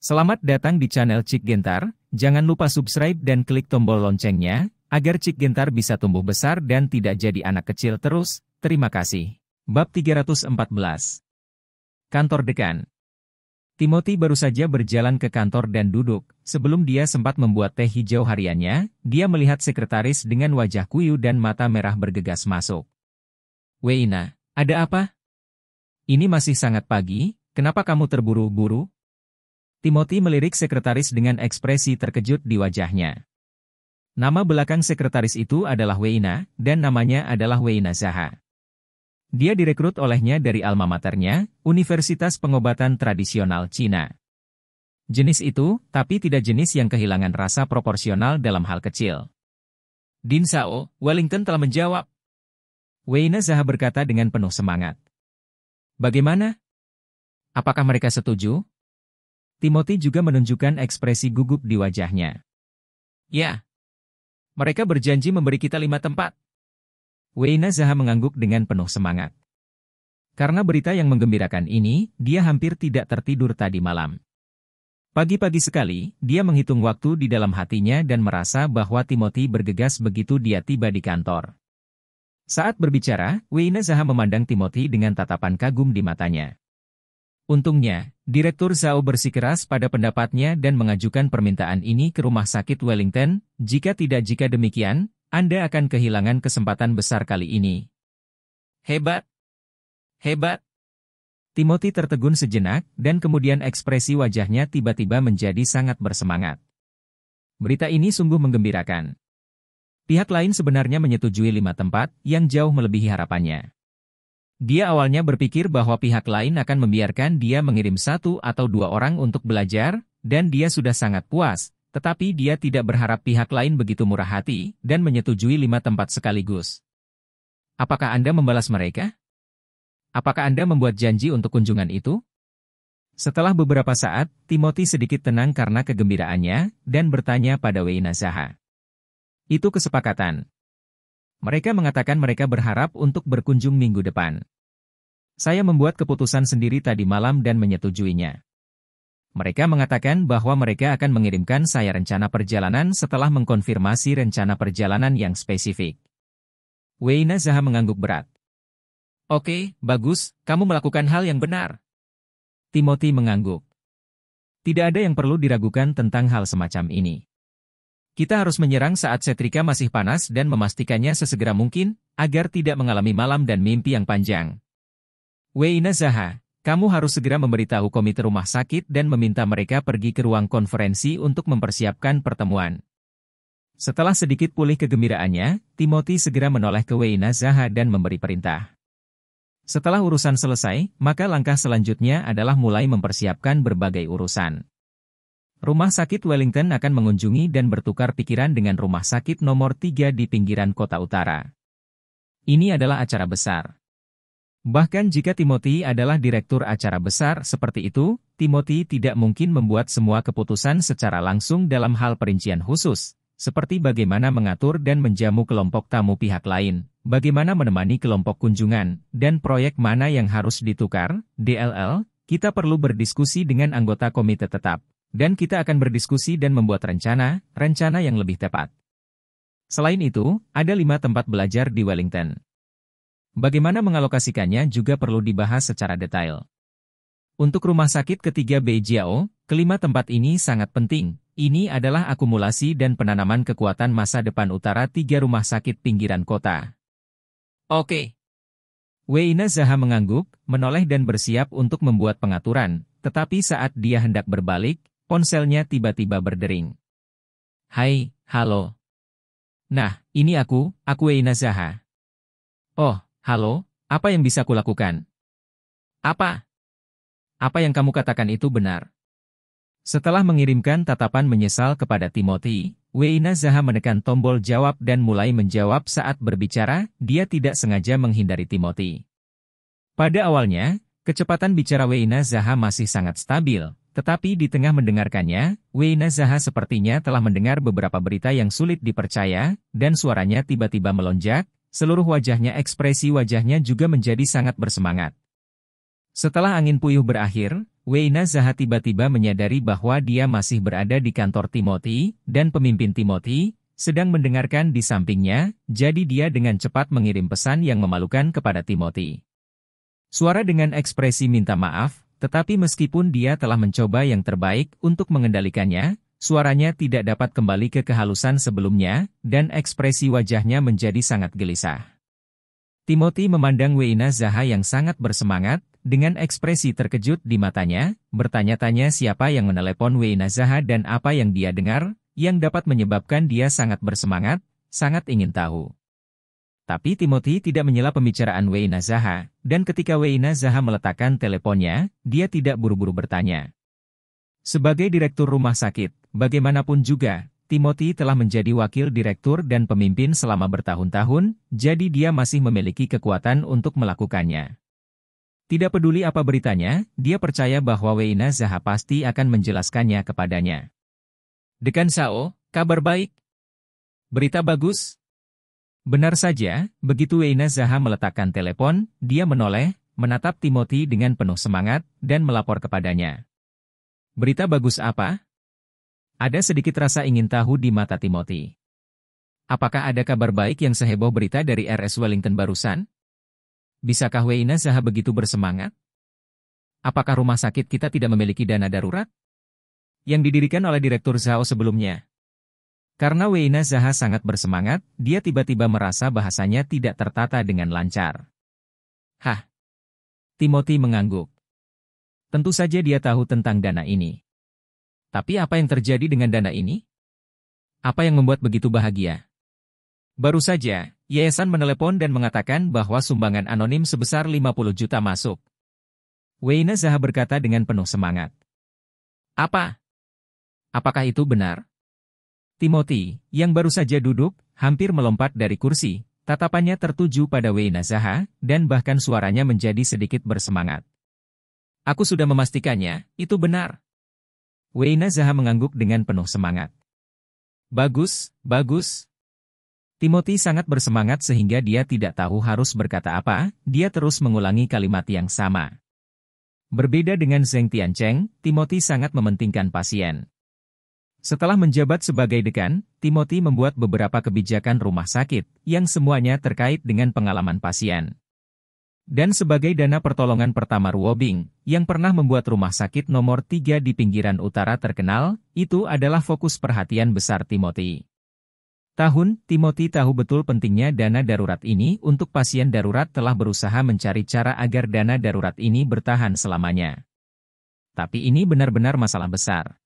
Selamat datang di channel Cik Gentar, jangan lupa subscribe dan klik tombol loncengnya, agar Cik Gentar bisa tumbuh besar dan tidak jadi anak kecil terus, terima kasih. Bab 314 Kantor Dekan Timothy baru saja berjalan ke kantor dan duduk, sebelum dia sempat membuat teh hijau hariannya, dia melihat sekretaris dengan wajah kuyu dan mata merah bergegas masuk. Weina, ada apa? Ini masih sangat pagi, kenapa kamu terburu-buru? Timothy melirik sekretaris dengan ekspresi terkejut di wajahnya. Nama belakang sekretaris itu adalah Weina, dan namanya adalah Weina Zaha. Dia direkrut olehnya dari alma maternya, Universitas Pengobatan Tradisional Cina. Jenis itu, tapi tidak jenis yang kehilangan rasa proporsional dalam hal kecil. Din Sao, Wellington telah menjawab. Weina Zaha berkata dengan penuh semangat. Bagaimana? Apakah mereka setuju? Timothy juga menunjukkan ekspresi gugup di wajahnya. Ya. Mereka berjanji memberi kita lima tempat. Weina Zaha mengangguk dengan penuh semangat. Karena berita yang menggembirakan ini, dia hampir tidak tertidur tadi malam. Pagi-pagi sekali, dia menghitung waktu di dalam hatinya dan merasa bahwa Timothy bergegas begitu dia tiba di kantor. Saat berbicara, Weina Zaha memandang Timothy dengan tatapan kagum di matanya. Untungnya, Direktur Zhao bersikeras pada pendapatnya dan mengajukan permintaan ini ke Rumah Sakit Wellington, jika tidak jika demikian, Anda akan kehilangan kesempatan besar kali ini. Hebat! Hebat! Timothy tertegun sejenak dan kemudian ekspresi wajahnya tiba-tiba menjadi sangat bersemangat. Berita ini sungguh menggembirakan. Pihak lain sebenarnya menyetujui lima tempat yang jauh melebihi harapannya. Dia awalnya berpikir bahwa pihak lain akan membiarkan dia mengirim satu atau dua orang untuk belajar, dan dia sudah sangat puas, tetapi dia tidak berharap pihak lain begitu murah hati dan menyetujui lima tempat sekaligus. Apakah Anda membalas mereka? Apakah Anda membuat janji untuk kunjungan itu? Setelah beberapa saat, Timothy sedikit tenang karena kegembiraannya dan bertanya pada Weina Zaha. Itu kesepakatan, mereka mengatakan mereka berharap untuk berkunjung minggu depan. Saya membuat keputusan sendiri tadi malam dan menyetujuinya. Mereka mengatakan bahwa mereka akan mengirimkan saya rencana perjalanan setelah mengkonfirmasi rencana perjalanan yang spesifik. Weina Zaha mengangguk berat. Oke, bagus, kamu melakukan hal yang benar. Timothy mengangguk. Tidak ada yang perlu diragukan tentang hal semacam ini. Kita harus menyerang saat setrika masih panas dan memastikannya sesegera mungkin, agar tidak mengalami malam dan mimpi yang panjang. Wei Nazaha, kamu harus segera memberitahu komite rumah sakit dan meminta mereka pergi ke ruang konferensi untuk mempersiapkan pertemuan. Setelah sedikit pulih kegembiraannya, Timothy segera menoleh ke Wei Nazaha dan memberi perintah. Setelah urusan selesai, maka langkah selanjutnya adalah mulai mempersiapkan berbagai urusan. Rumah sakit Wellington akan mengunjungi dan bertukar pikiran dengan rumah sakit nomor tiga di pinggiran kota utara. Ini adalah acara besar. Bahkan jika Timothy adalah direktur acara besar seperti itu, Timothy tidak mungkin membuat semua keputusan secara langsung dalam hal perincian khusus, seperti bagaimana mengatur dan menjamu kelompok tamu pihak lain, bagaimana menemani kelompok kunjungan, dan proyek mana yang harus ditukar, DLL, kita perlu berdiskusi dengan anggota komite tetap, dan kita akan berdiskusi dan membuat rencana, rencana yang lebih tepat. Selain itu, ada lima tempat belajar di Wellington. Bagaimana mengalokasikannya juga perlu dibahas secara detail. Untuk rumah sakit ketiga Beijiao, kelima tempat ini sangat penting. Ini adalah akumulasi dan penanaman kekuatan masa depan utara tiga rumah sakit pinggiran kota. Oke. Weina Zaha mengangguk, menoleh dan bersiap untuk membuat pengaturan, tetapi saat dia hendak berbalik, ponselnya tiba-tiba berdering. Hai, halo. Nah, ini aku, aku Weina Zaha. Oh, Halo, apa yang bisa kulakukan? Apa? Apa yang kamu katakan itu benar. Setelah mengirimkan tatapan menyesal kepada Timothy, Weina Zaha menekan tombol jawab dan mulai menjawab saat berbicara, dia tidak sengaja menghindari Timothy. Pada awalnya, kecepatan bicara Weina Zaha masih sangat stabil, tetapi di tengah mendengarkannya, Weina Zaha sepertinya telah mendengar beberapa berita yang sulit dipercaya, dan suaranya tiba-tiba melonjak, Seluruh wajahnya ekspresi wajahnya juga menjadi sangat bersemangat. Setelah angin puyuh berakhir, Weina Zaha tiba-tiba menyadari bahwa dia masih berada di kantor Timothy, dan pemimpin Timothy, sedang mendengarkan di sampingnya, jadi dia dengan cepat mengirim pesan yang memalukan kepada Timothy. Suara dengan ekspresi minta maaf, tetapi meskipun dia telah mencoba yang terbaik untuk mengendalikannya, suaranya tidak dapat kembali ke kehalusan sebelumnya, dan ekspresi wajahnya menjadi sangat gelisah. Timothy memandang Weina Zaha yang sangat bersemangat, dengan ekspresi terkejut di matanya, bertanya-tanya siapa yang menelepon Weina Zaha dan apa yang dia dengar, yang dapat menyebabkan dia sangat bersemangat, sangat ingin tahu. Tapi Timothy tidak menyela pembicaraan Weina Zaha, dan ketika Weina Zaha meletakkan teleponnya, dia tidak buru-buru bertanya. Sebagai direktur rumah sakit, bagaimanapun juga, Timothy telah menjadi wakil direktur dan pemimpin selama bertahun-tahun, jadi dia masih memiliki kekuatan untuk melakukannya. Tidak peduli apa beritanya, dia percaya bahwa Weina Zaha pasti akan menjelaskannya kepadanya. Dekan Sao, kabar baik? Berita bagus? Benar saja, begitu Weina Zaha meletakkan telepon, dia menoleh, menatap Timothy dengan penuh semangat, dan melapor kepadanya. Berita bagus apa? Ada sedikit rasa ingin tahu di mata Timothy. Apakah ada kabar baik yang seheboh berita dari RS Wellington barusan? Bisakah Weina Zaha begitu bersemangat? Apakah rumah sakit kita tidak memiliki dana darurat? Yang didirikan oleh Direktur Zhao sebelumnya. Karena Weina Zaha sangat bersemangat, dia tiba-tiba merasa bahasanya tidak tertata dengan lancar. Hah? Timothy mengangguk. Tentu saja dia tahu tentang dana ini. Tapi apa yang terjadi dengan dana ini? Apa yang membuat begitu bahagia? Baru saja, Yayasan menelepon dan mengatakan bahwa sumbangan anonim sebesar 50 juta masuk. Weina Zaha berkata dengan penuh semangat. Apa? Apakah itu benar? Timothy, yang baru saja duduk, hampir melompat dari kursi. Tatapannya tertuju pada Weina Zaha, dan bahkan suaranya menjadi sedikit bersemangat. Aku sudah memastikannya, itu benar. Weina Zaha mengangguk dengan penuh semangat. Bagus, bagus. Timothy sangat bersemangat sehingga dia tidak tahu harus berkata apa, dia terus mengulangi kalimat yang sama. Berbeda dengan Zeng Tiancheng, Timothy sangat mementingkan pasien. Setelah menjabat sebagai dekan, Timothy membuat beberapa kebijakan rumah sakit, yang semuanya terkait dengan pengalaman pasien dan sebagai dana pertolongan pertama Ruobing, yang pernah membuat rumah sakit nomor tiga di pinggiran utara terkenal, itu adalah fokus perhatian besar Timothy. Tahun, Timothy tahu betul pentingnya dana darurat ini untuk pasien darurat telah berusaha mencari cara agar dana darurat ini bertahan selamanya. Tapi ini benar-benar masalah besar.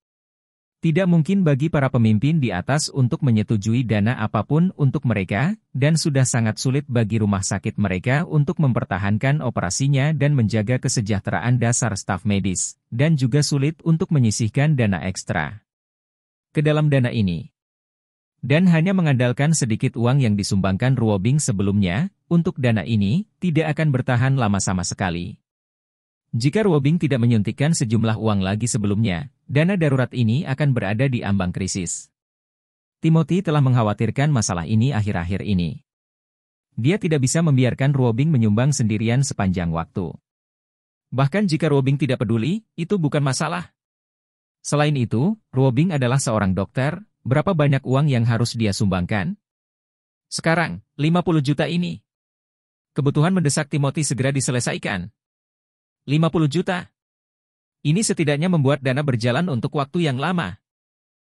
Tidak mungkin bagi para pemimpin di atas untuk menyetujui dana apapun untuk mereka, dan sudah sangat sulit bagi rumah sakit mereka untuk mempertahankan operasinya dan menjaga kesejahteraan dasar staf medis, dan juga sulit untuk menyisihkan dana ekstra ke dalam dana ini. Dan hanya mengandalkan sedikit uang yang disumbangkan Ruobing sebelumnya, untuk dana ini, tidak akan bertahan lama sama sekali. Jika Ruobing tidak menyuntikkan sejumlah uang lagi sebelumnya, Dana darurat ini akan berada di ambang krisis. Timothy telah mengkhawatirkan masalah ini akhir-akhir ini. Dia tidak bisa membiarkan Robing menyumbang sendirian sepanjang waktu. Bahkan jika Robing tidak peduli, itu bukan masalah. Selain itu, Robing adalah seorang dokter, berapa banyak uang yang harus dia sumbangkan? Sekarang, 50 juta ini. Kebutuhan mendesak Timothy segera diselesaikan. 50 juta. Ini setidaknya membuat dana berjalan untuk waktu yang lama.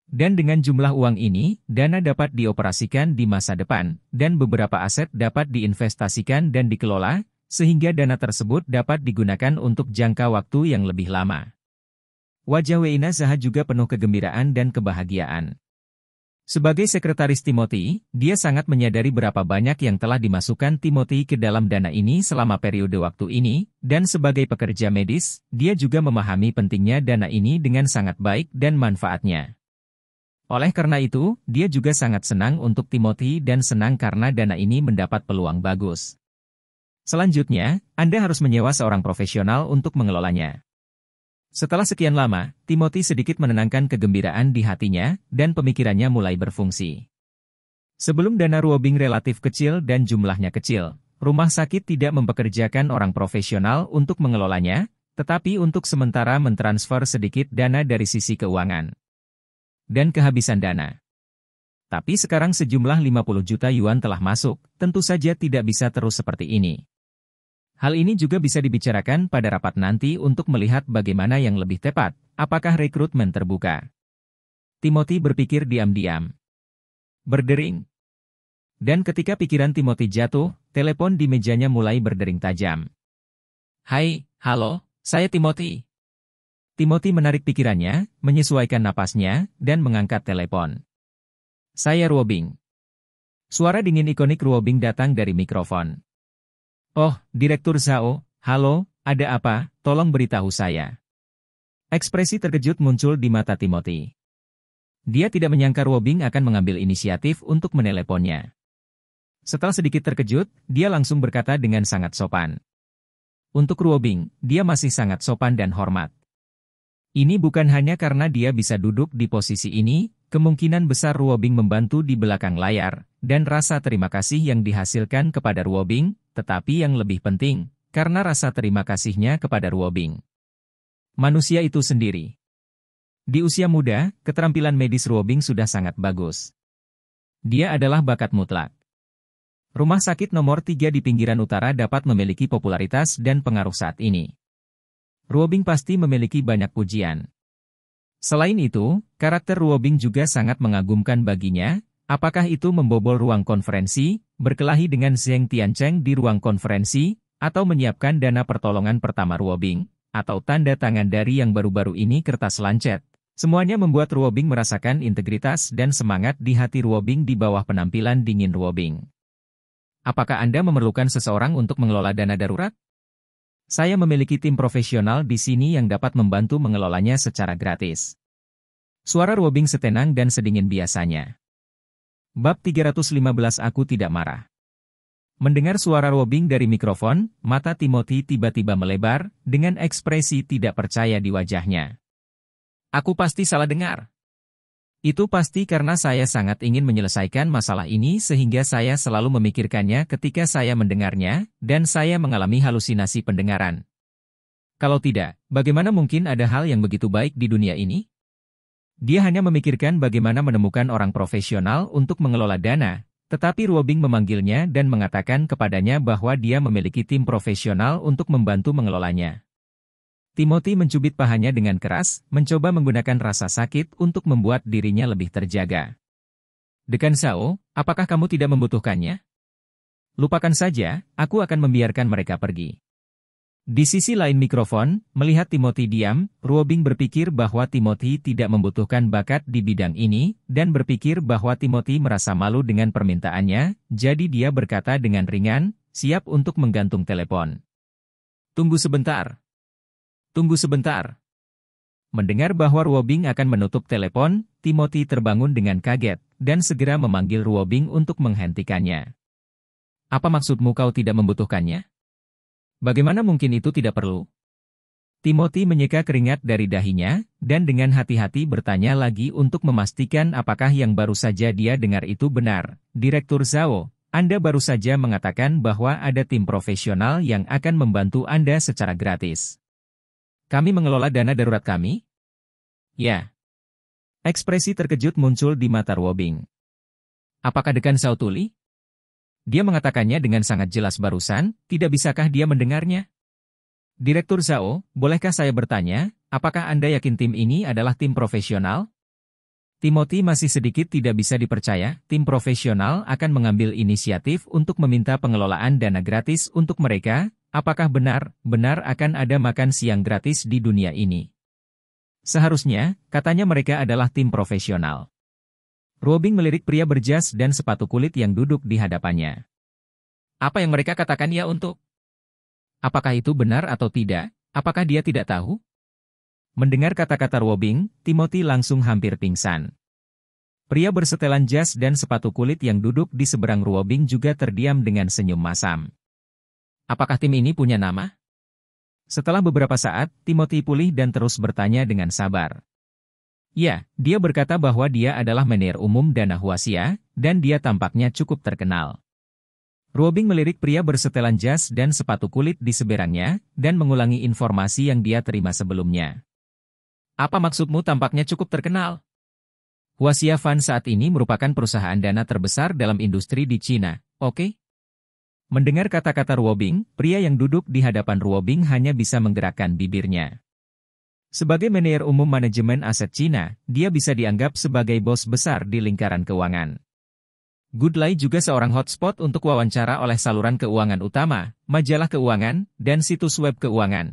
Dan dengan jumlah uang ini, dana dapat dioperasikan di masa depan, dan beberapa aset dapat diinvestasikan dan dikelola, sehingga dana tersebut dapat digunakan untuk jangka waktu yang lebih lama. Wajah Weina Zaha juga penuh kegembiraan dan kebahagiaan. Sebagai sekretaris Timothy, dia sangat menyadari berapa banyak yang telah dimasukkan Timothy ke dalam dana ini selama periode waktu ini, dan sebagai pekerja medis, dia juga memahami pentingnya dana ini dengan sangat baik dan manfaatnya. Oleh karena itu, dia juga sangat senang untuk Timothy dan senang karena dana ini mendapat peluang bagus. Selanjutnya, Anda harus menyewa seorang profesional untuk mengelolanya. Setelah sekian lama, Timothy sedikit menenangkan kegembiraan di hatinya, dan pemikirannya mulai berfungsi. Sebelum dana ruobing relatif kecil dan jumlahnya kecil, rumah sakit tidak mempekerjakan orang profesional untuk mengelolanya, tetapi untuk sementara mentransfer sedikit dana dari sisi keuangan dan kehabisan dana. Tapi sekarang sejumlah 50 juta yuan telah masuk, tentu saja tidak bisa terus seperti ini. Hal ini juga bisa dibicarakan pada rapat nanti untuk melihat bagaimana yang lebih tepat, apakah rekrutmen terbuka. Timothy berpikir diam-diam. Berdering. Dan ketika pikiran Timothy jatuh, telepon di mejanya mulai berdering tajam. Hai, halo, saya Timothy. Timothy menarik pikirannya, menyesuaikan napasnya, dan mengangkat telepon. Saya Ruobing. Suara dingin ikonik Ruobing datang dari mikrofon. Oh, Direktur Zhao, halo, ada apa, tolong beritahu saya. Ekspresi terkejut muncul di mata Timothy. Dia tidak menyangka Robing akan mengambil inisiatif untuk meneleponnya. Setelah sedikit terkejut, dia langsung berkata dengan sangat sopan. Untuk Robing, dia masih sangat sopan dan hormat. Ini bukan hanya karena dia bisa duduk di posisi ini, Kemungkinan besar Ruobing membantu di belakang layar, dan rasa terima kasih yang dihasilkan kepada Ruobing, tetapi yang lebih penting, karena rasa terima kasihnya kepada Ruobing. Manusia itu sendiri. Di usia muda, keterampilan medis Ruobing sudah sangat bagus. Dia adalah bakat mutlak. Rumah sakit nomor 3 di pinggiran utara dapat memiliki popularitas dan pengaruh saat ini. Ruobing pasti memiliki banyak pujian. Selain itu, karakter Ruobing juga sangat mengagumkan baginya, apakah itu membobol ruang konferensi, berkelahi dengan Zheng Tiancheng di ruang konferensi, atau menyiapkan dana pertolongan pertama Ruobing, atau tanda tangan dari yang baru-baru ini kertas lancet. Semuanya membuat Ruobing merasakan integritas dan semangat di hati Ruobing di bawah penampilan dingin Ruobing. Apakah Anda memerlukan seseorang untuk mengelola dana darurat? Saya memiliki tim profesional di sini yang dapat membantu mengelolanya secara gratis. Suara Robing setenang dan sedingin biasanya. Bab 315 Aku Tidak Marah Mendengar suara Robing dari mikrofon, mata Timothy tiba-tiba melebar, dengan ekspresi tidak percaya di wajahnya. Aku pasti salah dengar. Itu pasti karena saya sangat ingin menyelesaikan masalah ini sehingga saya selalu memikirkannya ketika saya mendengarnya, dan saya mengalami halusinasi pendengaran. Kalau tidak, bagaimana mungkin ada hal yang begitu baik di dunia ini? Dia hanya memikirkan bagaimana menemukan orang profesional untuk mengelola dana, tetapi Robing memanggilnya dan mengatakan kepadanya bahwa dia memiliki tim profesional untuk membantu mengelolanya. Timothy mencubit pahanya dengan keras, mencoba menggunakan rasa sakit untuk membuat dirinya lebih terjaga. Dekan Sao, apakah kamu tidak membutuhkannya? Lupakan saja, aku akan membiarkan mereka pergi. Di sisi lain mikrofon, melihat Timothy diam, Ruobing berpikir bahwa Timothy tidak membutuhkan bakat di bidang ini, dan berpikir bahwa Timothy merasa malu dengan permintaannya, jadi dia berkata dengan ringan, siap untuk menggantung telepon. Tunggu sebentar. Tunggu sebentar. Mendengar bahwa Ruobing akan menutup telepon, Timothy terbangun dengan kaget, dan segera memanggil Ruobing untuk menghentikannya. Apa maksudmu kau tidak membutuhkannya? Bagaimana mungkin itu tidak perlu? Timothy menyeka keringat dari dahinya, dan dengan hati-hati bertanya lagi untuk memastikan apakah yang baru saja dia dengar itu benar. Direktur Zhao, Anda baru saja mengatakan bahwa ada tim profesional yang akan membantu Anda secara gratis. Kami mengelola dana darurat kami? Ya. Ekspresi terkejut muncul di mata Robing. Apakah dekan Sautuli? Dia mengatakannya dengan sangat jelas barusan, tidak bisakah dia mendengarnya? Direktur Zhao, bolehkah saya bertanya, apakah Anda yakin tim ini adalah tim profesional? Timothy masih sedikit tidak bisa dipercaya, tim profesional akan mengambil inisiatif untuk meminta pengelolaan dana gratis untuk mereka, Apakah benar, benar akan ada makan siang gratis di dunia ini? Seharusnya, katanya mereka adalah tim profesional. Robing melirik pria berjas dan sepatu kulit yang duduk di hadapannya. Apa yang mereka katakan ya untuk? Apakah itu benar atau tidak? Apakah dia tidak tahu? Mendengar kata-kata Robing, Timothy langsung hampir pingsan. Pria bersetelan jas dan sepatu kulit yang duduk di seberang Robing juga terdiam dengan senyum masam. Apakah tim ini punya nama? Setelah beberapa saat, Timothy pulih dan terus bertanya dengan sabar. Ya, dia berkata bahwa dia adalah menir umum Dana Huasia, dan dia tampaknya cukup terkenal. Robing melirik pria bersetelan jas dan sepatu kulit di seberangnya, dan mengulangi informasi yang dia terima sebelumnya. Apa maksudmu tampaknya cukup terkenal? Huasia Fund saat ini merupakan perusahaan dana terbesar dalam industri di China. oke? Okay? Mendengar kata-kata Ruobing, pria yang duduk di hadapan Ruobing hanya bisa menggerakkan bibirnya. Sebagai manajer umum manajemen aset Cina, dia bisa dianggap sebagai bos besar di lingkaran keuangan. Goodlay juga seorang hotspot untuk wawancara oleh saluran keuangan utama, majalah keuangan, dan situs web keuangan.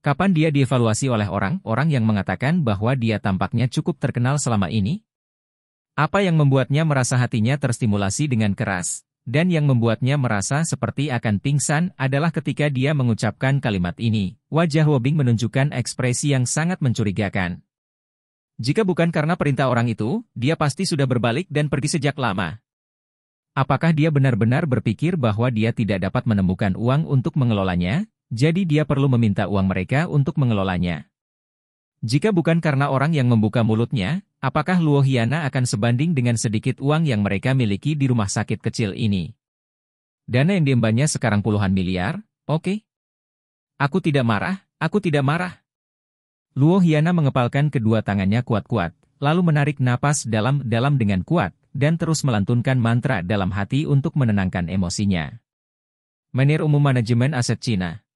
Kapan dia dievaluasi oleh orang-orang yang mengatakan bahwa dia tampaknya cukup terkenal selama ini? Apa yang membuatnya merasa hatinya terstimulasi dengan keras? dan yang membuatnya merasa seperti akan pingsan adalah ketika dia mengucapkan kalimat ini. Wajah Wobing menunjukkan ekspresi yang sangat mencurigakan. Jika bukan karena perintah orang itu, dia pasti sudah berbalik dan pergi sejak lama. Apakah dia benar-benar berpikir bahwa dia tidak dapat menemukan uang untuk mengelolanya, jadi dia perlu meminta uang mereka untuk mengelolanya? Jika bukan karena orang yang membuka mulutnya, Apakah Luo Hiana akan sebanding dengan sedikit uang yang mereka miliki di rumah sakit kecil ini? Dana yang diembannya sekarang puluhan miliar, oke? Okay. Aku tidak marah, aku tidak marah. Luo Hiana mengepalkan kedua tangannya kuat-kuat, lalu menarik napas dalam-dalam dengan kuat, dan terus melantunkan mantra dalam hati untuk menenangkan emosinya. Menir Umum Manajemen Aset Cina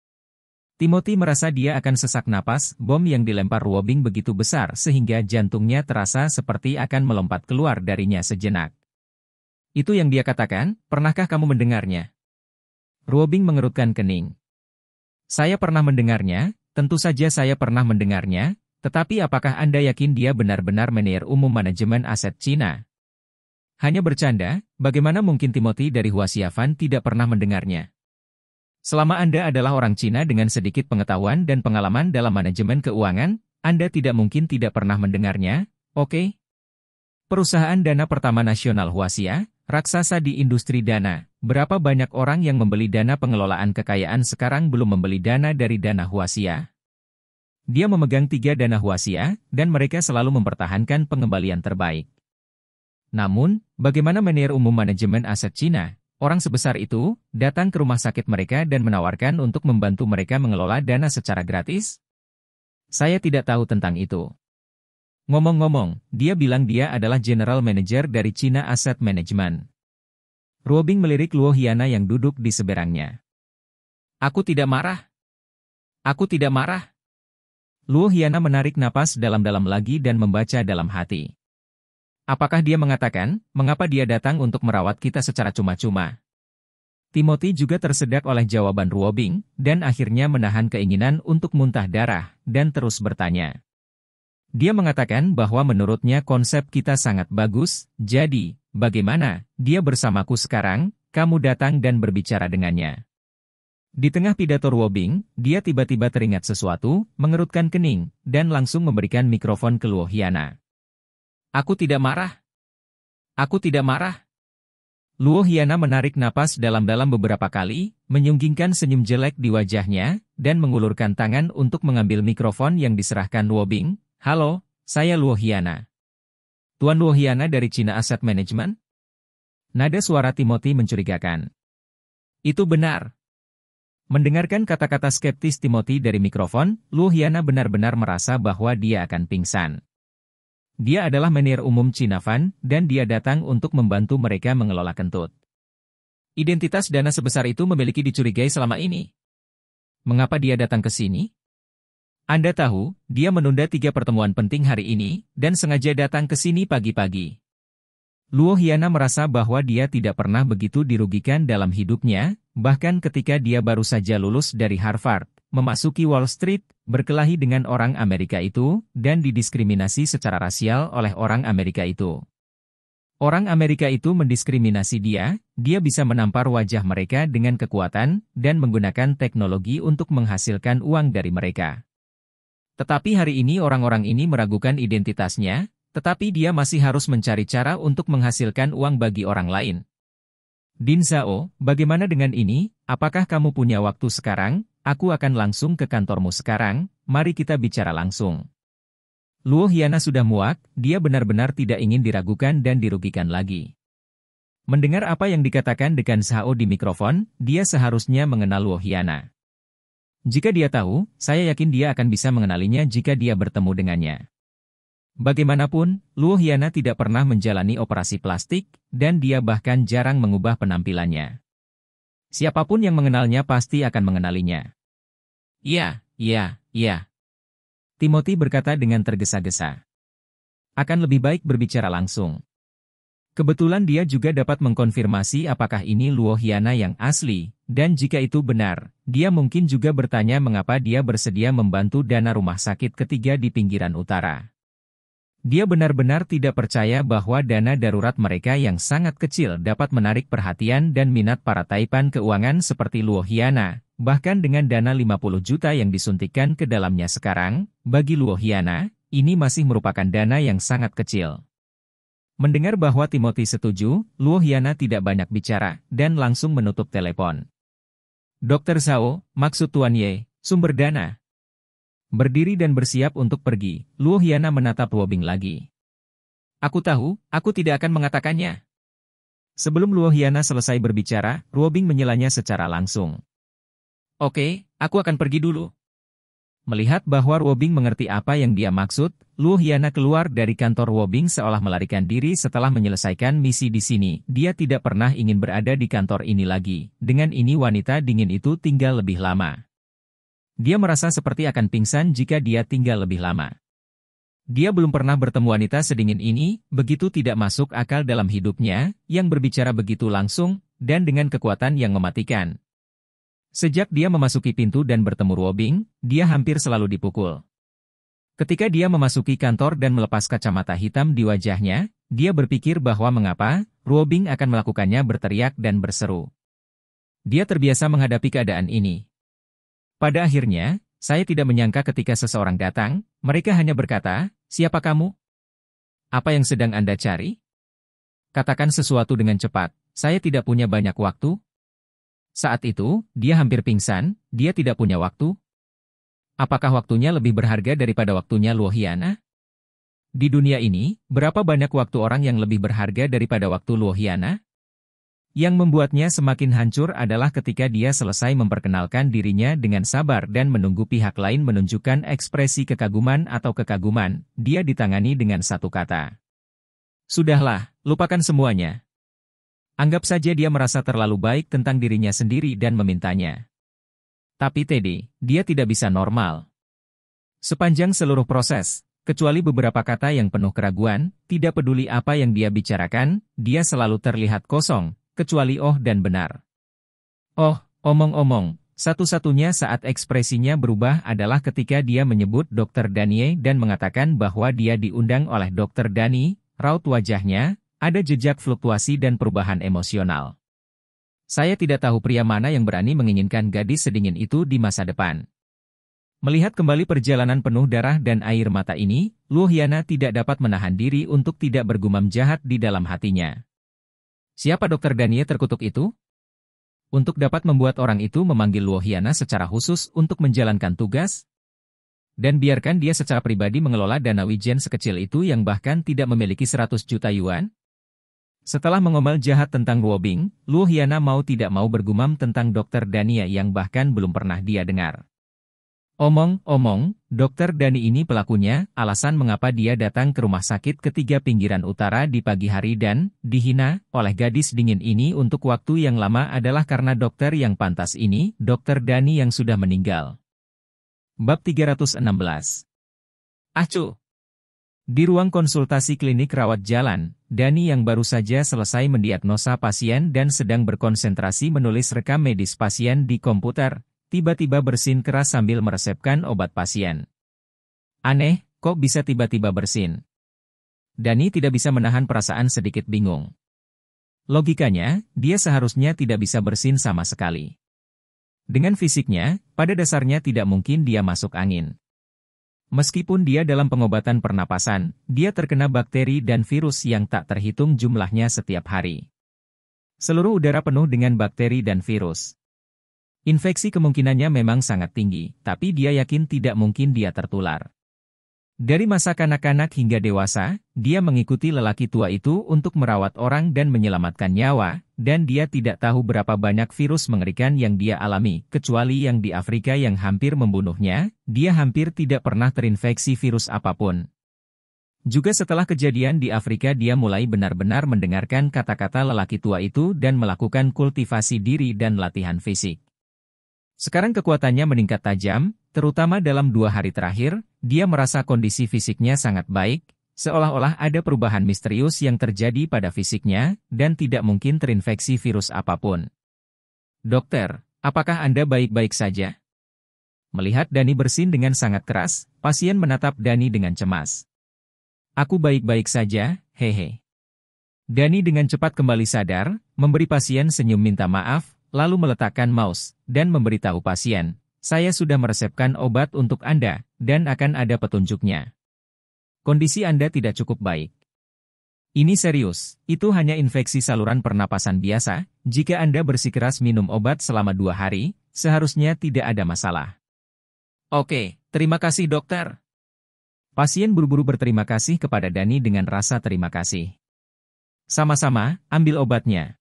Timothy merasa dia akan sesak napas, bom yang dilempar Robing begitu besar sehingga jantungnya terasa seperti akan melompat keluar darinya sejenak. Itu yang dia katakan, pernahkah kamu mendengarnya? Robing mengerutkan kening. Saya pernah mendengarnya, tentu saja saya pernah mendengarnya, tetapi apakah Anda yakin dia benar-benar menir umum manajemen aset Cina? Hanya bercanda, bagaimana mungkin Timothy dari Huasiafan tidak pernah mendengarnya? Selama Anda adalah orang Cina dengan sedikit pengetahuan dan pengalaman dalam manajemen keuangan, Anda tidak mungkin tidak pernah mendengarnya, oke? Okay? Perusahaan dana pertama nasional Huasia, raksasa di industri dana, berapa banyak orang yang membeli dana pengelolaan kekayaan sekarang belum membeli dana dari dana Huasia? Dia memegang tiga dana Huasia, dan mereka selalu mempertahankan pengembalian terbaik. Namun, bagaimana manajer umum manajemen aset Cina, Orang sebesar itu datang ke rumah sakit mereka dan menawarkan untuk membantu mereka mengelola dana secara gratis? Saya tidak tahu tentang itu. Ngomong-ngomong, dia bilang dia adalah general manager dari China Asset Management. Ruobing melirik Luo Hiana yang duduk di seberangnya. Aku tidak marah. Aku tidak marah. Luo Hiana menarik napas dalam-dalam lagi dan membaca dalam hati. Apakah dia mengatakan, mengapa dia datang untuk merawat kita secara cuma-cuma? Timothy juga tersedak oleh jawaban Ruobing, dan akhirnya menahan keinginan untuk muntah darah, dan terus bertanya. Dia mengatakan bahwa menurutnya konsep kita sangat bagus, jadi, bagaimana, dia bersamaku sekarang, kamu datang dan berbicara dengannya. Di tengah pidato Ruobing, dia tiba-tiba teringat sesuatu, mengerutkan kening, dan langsung memberikan mikrofon ke Luohiana. Aku tidak marah. Aku tidak marah. Luo Hiana menarik napas dalam-dalam beberapa kali, menyunggingkan senyum jelek di wajahnya, dan mengulurkan tangan untuk mengambil mikrofon yang diserahkan Luo Bing. Halo, saya Luo Hiana. Tuan Luo Hiana dari China Asset Management? Nada suara Timothy mencurigakan. Itu benar. Mendengarkan kata-kata skeptis Timothy dari mikrofon, Luo Hiana benar-benar merasa bahwa dia akan pingsan. Dia adalah menir umum Cina Fan, dan dia datang untuk membantu mereka mengelola kentut. Identitas dana sebesar itu memiliki dicurigai selama ini. Mengapa dia datang ke sini? Anda tahu, dia menunda tiga pertemuan penting hari ini, dan sengaja datang ke sini pagi-pagi. Luo Hiana merasa bahwa dia tidak pernah begitu dirugikan dalam hidupnya, bahkan ketika dia baru saja lulus dari Harvard memasuki Wall Street, berkelahi dengan orang Amerika itu, dan didiskriminasi secara rasial oleh orang Amerika itu. Orang Amerika itu mendiskriminasi dia, dia bisa menampar wajah mereka dengan kekuatan, dan menggunakan teknologi untuk menghasilkan uang dari mereka. Tetapi hari ini orang-orang ini meragukan identitasnya, tetapi dia masih harus mencari cara untuk menghasilkan uang bagi orang lain. Din Zhao, bagaimana dengan ini? Apakah kamu punya waktu sekarang? aku akan langsung ke kantormu sekarang, mari kita bicara langsung. Luo Hiana sudah muak, dia benar-benar tidak ingin diragukan dan dirugikan lagi. Mendengar apa yang dikatakan dengan Sao di mikrofon, dia seharusnya mengenal Luo Hiana. Jika dia tahu, saya yakin dia akan bisa mengenalinya jika dia bertemu dengannya. Bagaimanapun, Luo Hiana tidak pernah menjalani operasi plastik, dan dia bahkan jarang mengubah penampilannya. Siapapun yang mengenalnya pasti akan mengenalinya. Ya, ya, ya. Timothy berkata dengan tergesa-gesa. Akan lebih baik berbicara langsung. Kebetulan dia juga dapat mengkonfirmasi apakah ini Luo Hiana yang asli, dan jika itu benar, dia mungkin juga bertanya mengapa dia bersedia membantu dana rumah sakit ketiga di pinggiran utara. Dia benar-benar tidak percaya bahwa dana darurat mereka yang sangat kecil dapat menarik perhatian dan minat para taipan keuangan seperti Luohiana. Bahkan dengan dana 50 juta yang disuntikan ke dalamnya sekarang, bagi Luohiana, ini masih merupakan dana yang sangat kecil. Mendengar bahwa Timothy setuju, Luohiana tidak banyak bicara, dan langsung menutup telepon. Dokter Zhao, maksud Tuan Ye, sumber dana, Berdiri dan bersiap untuk pergi, Luo Hiana menatap Bing lagi. Aku tahu, aku tidak akan mengatakannya. Sebelum Luo Hiana selesai berbicara, Luo Bing menyelanya secara langsung. Oke, aku akan pergi dulu. Melihat bahwa Luo Bing mengerti apa yang dia maksud, Luo Hiana keluar dari kantor Luo Bing seolah melarikan diri setelah menyelesaikan misi di sini. Dia tidak pernah ingin berada di kantor ini lagi. Dengan ini wanita dingin itu tinggal lebih lama. Dia merasa seperti akan pingsan jika dia tinggal lebih lama. Dia belum pernah bertemu wanita sedingin ini, begitu tidak masuk akal dalam hidupnya, yang berbicara begitu langsung, dan dengan kekuatan yang mematikan. Sejak dia memasuki pintu dan bertemu Robing, dia hampir selalu dipukul. Ketika dia memasuki kantor dan melepas kacamata hitam di wajahnya, dia berpikir bahwa mengapa Robing akan melakukannya berteriak dan berseru. Dia terbiasa menghadapi keadaan ini. Pada akhirnya, saya tidak menyangka ketika seseorang datang, mereka hanya berkata, siapa kamu? Apa yang sedang Anda cari? Katakan sesuatu dengan cepat, saya tidak punya banyak waktu. Saat itu, dia hampir pingsan, dia tidak punya waktu. Apakah waktunya lebih berharga daripada waktunya Luohiana? Di dunia ini, berapa banyak waktu orang yang lebih berharga daripada waktu Luohiana? Yang membuatnya semakin hancur adalah ketika dia selesai memperkenalkan dirinya dengan sabar dan menunggu pihak lain menunjukkan ekspresi kekaguman atau kekaguman, dia ditangani dengan satu kata. Sudahlah, lupakan semuanya. Anggap saja dia merasa terlalu baik tentang dirinya sendiri dan memintanya. Tapi Teddy, dia tidak bisa normal. Sepanjang seluruh proses, kecuali beberapa kata yang penuh keraguan, tidak peduli apa yang dia bicarakan, dia selalu terlihat kosong, kecuali oh dan benar. Oh, omong-omong, satu-satunya saat ekspresinya berubah adalah ketika dia menyebut Dr. Danie dan mengatakan bahwa dia diundang oleh Dr. Dani, raut wajahnya, ada jejak fluktuasi dan perubahan emosional. Saya tidak tahu pria mana yang berani menginginkan gadis sedingin itu di masa depan. Melihat kembali perjalanan penuh darah dan air mata ini, Luhiana tidak dapat menahan diri untuk tidak bergumam jahat di dalam hatinya. Siapa dokter Ganie terkutuk itu? Untuk dapat membuat orang itu memanggil Hiana secara khusus untuk menjalankan tugas, dan biarkan dia secara pribadi mengelola dana wijen sekecil itu yang bahkan tidak memiliki 100 juta yuan? Setelah mengomel jahat tentang Luo Bing, Luo Hiana mau tidak mau bergumam tentang dokter Dania yang bahkan belum pernah dia dengar. Omong-omong, dokter Dani ini pelakunya, alasan mengapa dia datang ke rumah sakit ketiga pinggiran utara di pagi hari dan, dihina, oleh gadis dingin ini untuk waktu yang lama adalah karena dokter yang pantas ini, dokter Dani yang sudah meninggal. Bab 316 Acu Di ruang konsultasi klinik rawat jalan, Dani yang baru saja selesai mendiagnosa pasien dan sedang berkonsentrasi menulis rekam medis pasien di komputer, tiba-tiba bersin keras sambil meresepkan obat pasien. Aneh, kok bisa tiba-tiba bersin? Dani tidak bisa menahan perasaan sedikit bingung. Logikanya, dia seharusnya tidak bisa bersin sama sekali. Dengan fisiknya, pada dasarnya tidak mungkin dia masuk angin. Meskipun dia dalam pengobatan pernapasan, dia terkena bakteri dan virus yang tak terhitung jumlahnya setiap hari. Seluruh udara penuh dengan bakteri dan virus. Infeksi kemungkinannya memang sangat tinggi, tapi dia yakin tidak mungkin dia tertular. Dari masa kanak-kanak hingga dewasa, dia mengikuti lelaki tua itu untuk merawat orang dan menyelamatkan nyawa, dan dia tidak tahu berapa banyak virus mengerikan yang dia alami, kecuali yang di Afrika yang hampir membunuhnya, dia hampir tidak pernah terinfeksi virus apapun. Juga setelah kejadian di Afrika dia mulai benar-benar mendengarkan kata-kata lelaki tua itu dan melakukan kultivasi diri dan latihan fisik. Sekarang kekuatannya meningkat tajam, terutama dalam dua hari terakhir, dia merasa kondisi fisiknya sangat baik, seolah-olah ada perubahan misterius yang terjadi pada fisiknya dan tidak mungkin terinfeksi virus apapun. Dokter, apakah Anda baik-baik saja? Melihat Dani bersin dengan sangat keras, pasien menatap Dani dengan cemas. Aku baik-baik saja, hehe. Dani dengan cepat kembali sadar, memberi pasien senyum minta maaf, lalu meletakkan mouse, dan memberitahu pasien, saya sudah meresepkan obat untuk Anda, dan akan ada petunjuknya. Kondisi Anda tidak cukup baik. Ini serius, itu hanya infeksi saluran pernapasan biasa, jika Anda bersikeras minum obat selama dua hari, seharusnya tidak ada masalah. Oke, terima kasih dokter. Pasien buru-buru berterima kasih kepada Dani dengan rasa terima kasih. Sama-sama, ambil obatnya.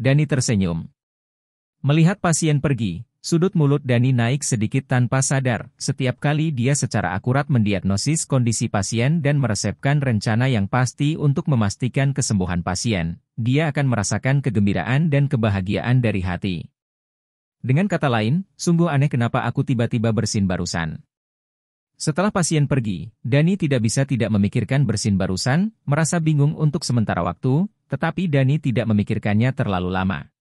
Dani tersenyum. Melihat pasien pergi, sudut mulut Dani naik sedikit tanpa sadar. Setiap kali dia secara akurat mendiagnosis kondisi pasien dan meresepkan rencana yang pasti untuk memastikan kesembuhan pasien, dia akan merasakan kegembiraan dan kebahagiaan dari hati. Dengan kata lain, sungguh aneh kenapa aku tiba-tiba bersin barusan. Setelah pasien pergi, Dani tidak bisa tidak memikirkan bersin barusan, merasa bingung untuk sementara waktu, tetapi Dani tidak memikirkannya terlalu lama.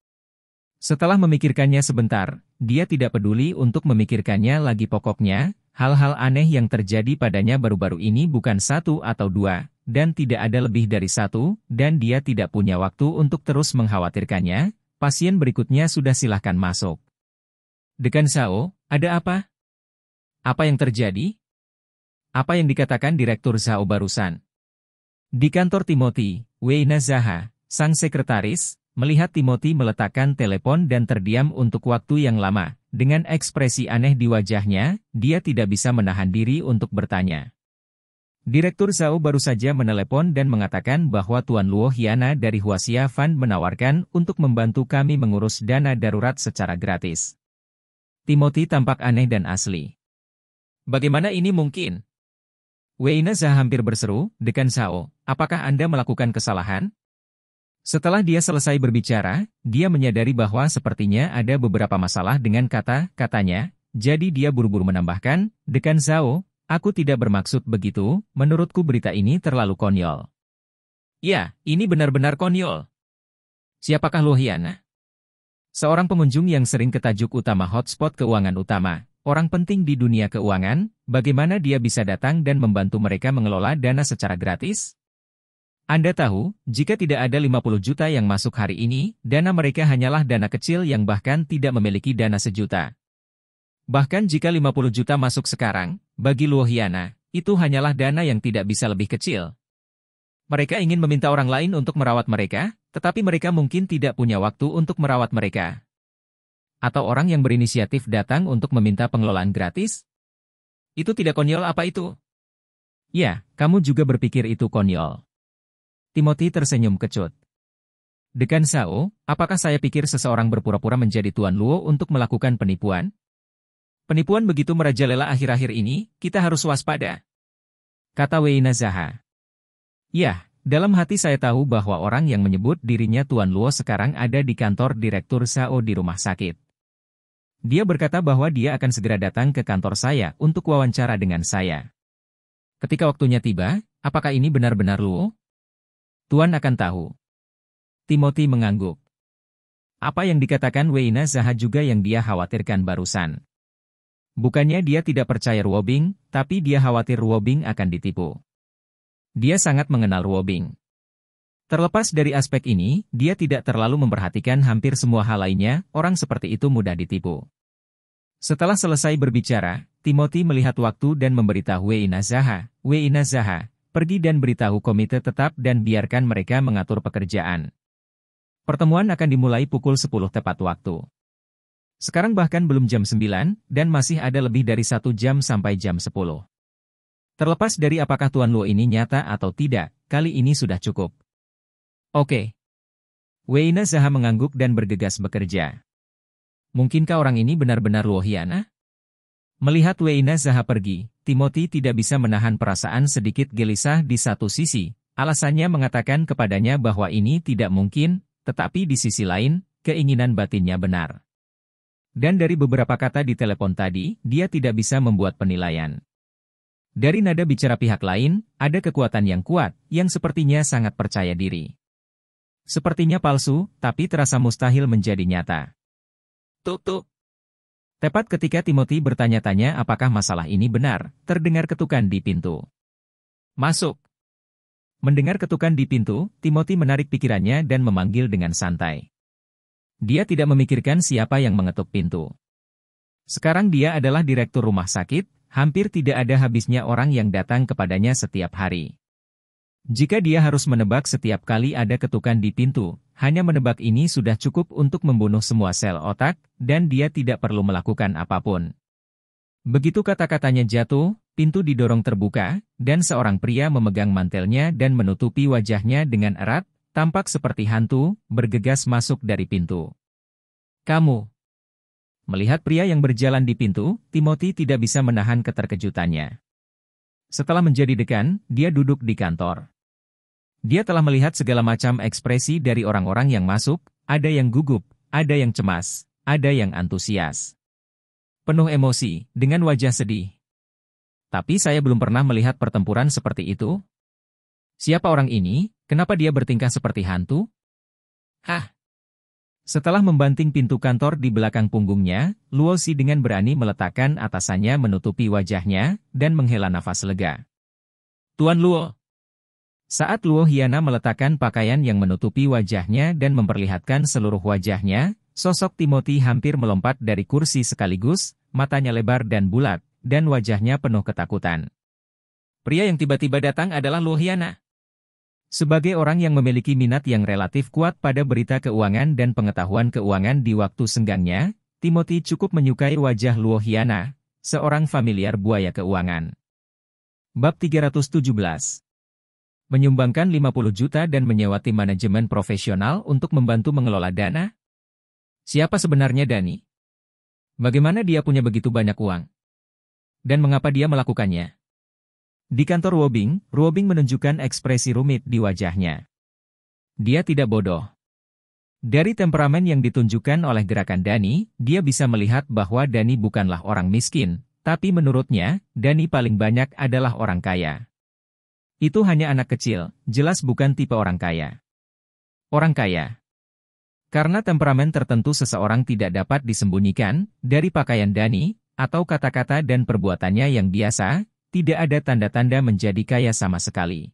Setelah memikirkannya sebentar, dia tidak peduli untuk memikirkannya lagi pokoknya, hal-hal aneh yang terjadi padanya baru-baru ini bukan satu atau dua, dan tidak ada lebih dari satu, dan dia tidak punya waktu untuk terus mengkhawatirkannya, pasien berikutnya sudah silahkan masuk. Dekan Sao, ada apa? Apa yang terjadi? Apa yang dikatakan Direktur Sao barusan? Di kantor Timothy, Weina Zaha, sang sekretaris, Melihat Timothy meletakkan telepon dan terdiam untuk waktu yang lama, dengan ekspresi aneh di wajahnya, dia tidak bisa menahan diri untuk bertanya. Direktur Zhao baru saja menelepon dan mengatakan bahwa Tuan Luo Hiana dari Huasia Fan menawarkan untuk membantu kami mengurus dana darurat secara gratis. Timothy tampak aneh dan asli. Bagaimana ini mungkin? Weina Zha hampir berseru, Dekan Zhao, apakah Anda melakukan kesalahan? Setelah dia selesai berbicara, dia menyadari bahwa sepertinya ada beberapa masalah dengan kata-katanya, jadi dia buru-buru menambahkan, Dekan Zhao, aku tidak bermaksud begitu, menurutku berita ini terlalu konyol. Ya, ini benar-benar konyol. Siapakah Luhiana? Seorang pengunjung yang sering ke tajuk utama hotspot keuangan utama, orang penting di dunia keuangan, bagaimana dia bisa datang dan membantu mereka mengelola dana secara gratis? Anda tahu, jika tidak ada 50 juta yang masuk hari ini, dana mereka hanyalah dana kecil yang bahkan tidak memiliki dana sejuta. Bahkan jika 50 juta masuk sekarang, bagi Luohiana, itu hanyalah dana yang tidak bisa lebih kecil. Mereka ingin meminta orang lain untuk merawat mereka, tetapi mereka mungkin tidak punya waktu untuk merawat mereka. Atau orang yang berinisiatif datang untuk meminta pengelolaan gratis? Itu tidak konyol apa itu? Ya, kamu juga berpikir itu konyol. Timothy tersenyum kecut. Dekan Sao, apakah saya pikir seseorang berpura-pura menjadi Tuan Luo untuk melakukan penipuan? Penipuan begitu merajalela akhir-akhir ini, kita harus waspada. Kata Weina Zaha. Yah, dalam hati saya tahu bahwa orang yang menyebut dirinya Tuan Luo sekarang ada di kantor Direktur Sao di rumah sakit. Dia berkata bahwa dia akan segera datang ke kantor saya untuk wawancara dengan saya. Ketika waktunya tiba, apakah ini benar-benar Luo? Tuan akan tahu. Timothy mengangguk. Apa yang dikatakan Weina Zaha juga yang dia khawatirkan barusan. Bukannya dia tidak percaya Ruobing, tapi dia khawatir Ruobing akan ditipu. Dia sangat mengenal Ruobing. Terlepas dari aspek ini, dia tidak terlalu memperhatikan hampir semua hal lainnya, orang seperti itu mudah ditipu. Setelah selesai berbicara, Timothy melihat waktu dan memberitahu Weina Zaha, Weina Zaha, pergi dan beritahu komite tetap dan biarkan mereka mengatur pekerjaan. Pertemuan akan dimulai pukul 10 tepat waktu. Sekarang bahkan belum jam 9, dan masih ada lebih dari satu jam sampai jam 10. Terlepas dari apakah Tuan Luo ini nyata atau tidak, kali ini sudah cukup. Oke. Weina Zaha mengangguk dan bergegas bekerja. Mungkinkah orang ini benar-benar Luo Hiana? Ah? Melihat Weina Zaha pergi, Timothy tidak bisa menahan perasaan sedikit gelisah di satu sisi. Alasannya mengatakan kepadanya bahwa ini tidak mungkin, tetapi di sisi lain, keinginan batinnya benar. Dan dari beberapa kata di telepon tadi, dia tidak bisa membuat penilaian. Dari nada bicara pihak lain, ada kekuatan yang kuat, yang sepertinya sangat percaya diri. Sepertinya palsu, tapi terasa mustahil menjadi nyata. Tutup. Tepat ketika Timothy bertanya-tanya apakah masalah ini benar, terdengar ketukan di pintu. Masuk. Mendengar ketukan di pintu, Timothy menarik pikirannya dan memanggil dengan santai. Dia tidak memikirkan siapa yang mengetuk pintu. Sekarang dia adalah direktur rumah sakit, hampir tidak ada habisnya orang yang datang kepadanya setiap hari. Jika dia harus menebak setiap kali ada ketukan di pintu, hanya menebak ini sudah cukup untuk membunuh semua sel otak, dan dia tidak perlu melakukan apapun. Begitu kata-katanya jatuh, pintu didorong terbuka, dan seorang pria memegang mantelnya dan menutupi wajahnya dengan erat, tampak seperti hantu, bergegas masuk dari pintu. Kamu. Melihat pria yang berjalan di pintu, Timothy tidak bisa menahan keterkejutannya. Setelah menjadi dekan, dia duduk di kantor. Dia telah melihat segala macam ekspresi dari orang-orang yang masuk, ada yang gugup, ada yang cemas, ada yang antusias. Penuh emosi, dengan wajah sedih. Tapi saya belum pernah melihat pertempuran seperti itu. Siapa orang ini? Kenapa dia bertingkah seperti hantu? Hah! Setelah membanting pintu kantor di belakang punggungnya, Luo Luosi dengan berani meletakkan atasannya menutupi wajahnya dan menghela nafas lega. Tuan Luo, saat Luo Hiana meletakkan pakaian yang menutupi wajahnya dan memperlihatkan seluruh wajahnya, sosok Timothy hampir melompat dari kursi sekaligus, matanya lebar dan bulat, dan wajahnya penuh ketakutan. Pria yang tiba-tiba datang adalah Luo Hiana. Sebagai orang yang memiliki minat yang relatif kuat pada berita keuangan dan pengetahuan keuangan di waktu senggangnya, Timothy cukup menyukai wajah Luo Hiana, seorang familiar buaya keuangan. Bab 317 menyumbangkan 50 juta dan menyewa tim manajemen profesional untuk membantu mengelola dana? Siapa sebenarnya Dani? Bagaimana dia punya begitu banyak uang? Dan mengapa dia melakukannya? Di kantor Wobing, Wobing menunjukkan ekspresi rumit di wajahnya. Dia tidak bodoh. Dari temperamen yang ditunjukkan oleh gerakan Dani, dia bisa melihat bahwa Dani bukanlah orang miskin, tapi menurutnya, Dani paling banyak adalah orang kaya. Itu hanya anak kecil, jelas bukan tipe orang kaya. Orang kaya. Karena temperamen tertentu seseorang tidak dapat disembunyikan dari pakaian Dani, atau kata-kata dan perbuatannya yang biasa, tidak ada tanda-tanda menjadi kaya sama sekali.